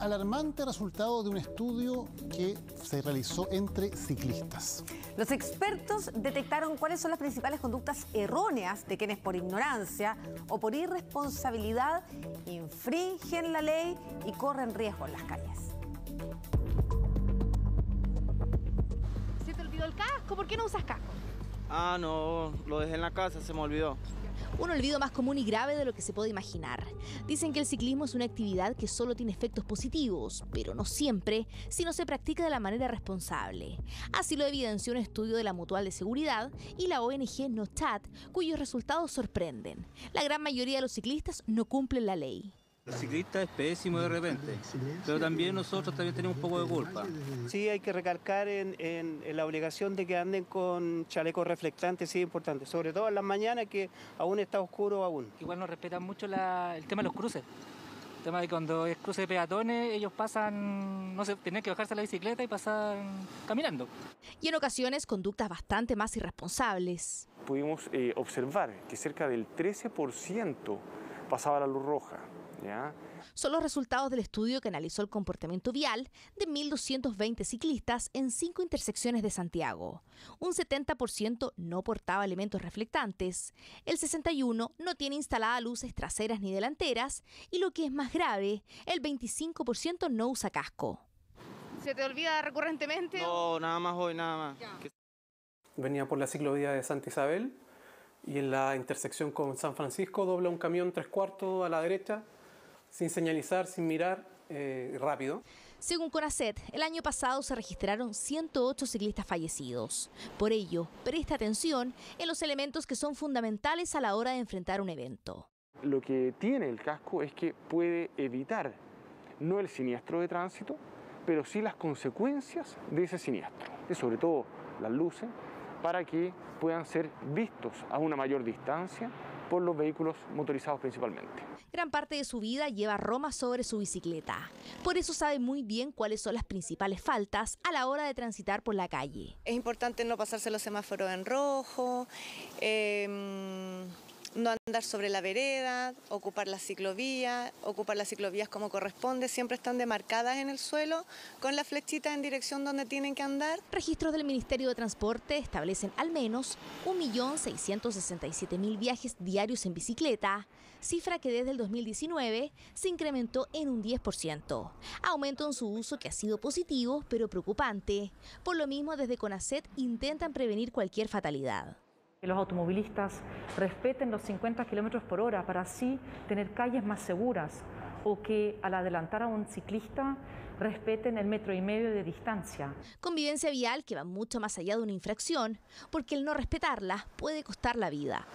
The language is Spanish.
alarmante resultado de un estudio que se realizó entre ciclistas. Los expertos detectaron cuáles son las principales conductas erróneas de quienes por ignorancia o por irresponsabilidad infringen la ley y corren riesgo en las calles. ¿Se te olvidó el casco? ¿Por qué no usas casco? Ah, no, lo dejé en la casa, se me olvidó. Un olvido más común y grave de lo que se puede imaginar. Dicen que el ciclismo es una actividad que solo tiene efectos positivos, pero no siempre, si no se practica de la manera responsable. Así lo evidenció un estudio de la Mutual de Seguridad y la ONG NOCHAT, cuyos resultados sorprenden. La gran mayoría de los ciclistas no cumplen la ley. El ciclista es pésimo de repente, pero también nosotros también tenemos un poco de culpa. Sí, hay que recalcar en, la obligación de que anden con chalecos reflectantes, sí, es importante, sobre todo en las mañanas que aún está oscuro aún. Igual nos respetan mucho el tema de los cruces. El tema de cuando es cruce de peatones, ellos pasan, no sé, tienen que bajarse la bicicleta y pasan caminando. Y en ocasiones conductas bastante más irresponsables. Pudimos eh, observar que cerca del 13% pasaba la luz roja. Son los resultados del estudio que analizó el comportamiento vial de 1.220 ciclistas en cinco intersecciones de Santiago. Un 70% no portaba elementos reflectantes, el 61% no tiene instaladas luces traseras ni delanteras y lo que es más grave, el 25% no usa casco. ¿Se te olvida recurrentemente? No, nada más hoy, nada más. Venía por la ciclovía de Santa Isabel y en la intersección con San Francisco dobla un camión tres cuartos a la derecha sin señalizar, sin mirar, eh, rápido. Según CONACET, el año pasado se registraron 108 ciclistas fallecidos. Por ello, presta atención en los elementos que son fundamentales a la hora de enfrentar un evento. Lo que tiene el casco es que puede evitar no el siniestro de tránsito, pero sí las consecuencias de ese siniestro, y sobre todo las luces, para que puedan ser vistos a una mayor distancia por los vehículos motorizados principalmente. Gran parte de su vida lleva Roma sobre su bicicleta. Por eso sabe muy bien cuáles son las principales faltas a la hora de transitar por la calle. Es importante no pasarse los semáforos en rojo. Em, no andar sobre la vereda, ocupar las ciclovías, ocupar las ciclovías como corresponde, siempre están demarcadas en el suelo con la flechita en dirección donde tienen que andar. Registros del Ministerio de Transporte establecen al menos 1.667.000 viajes diarios en bicicleta, cifra que desde el 2019 se incrementó en un 10%. Aumento en su uso que ha sido positivo pero preocupante. Por lo mismo desde CONACET intentan prevenir cualquier fatalidad que los automovilistas respeten los 50 kilómetros por hora para así tener calles más seguras o que al adelantar a un ciclista respeten el metro y medio de distancia. Convivencia vial que va mucho más allá de una infracción, porque el no respetarla puede costar la vida.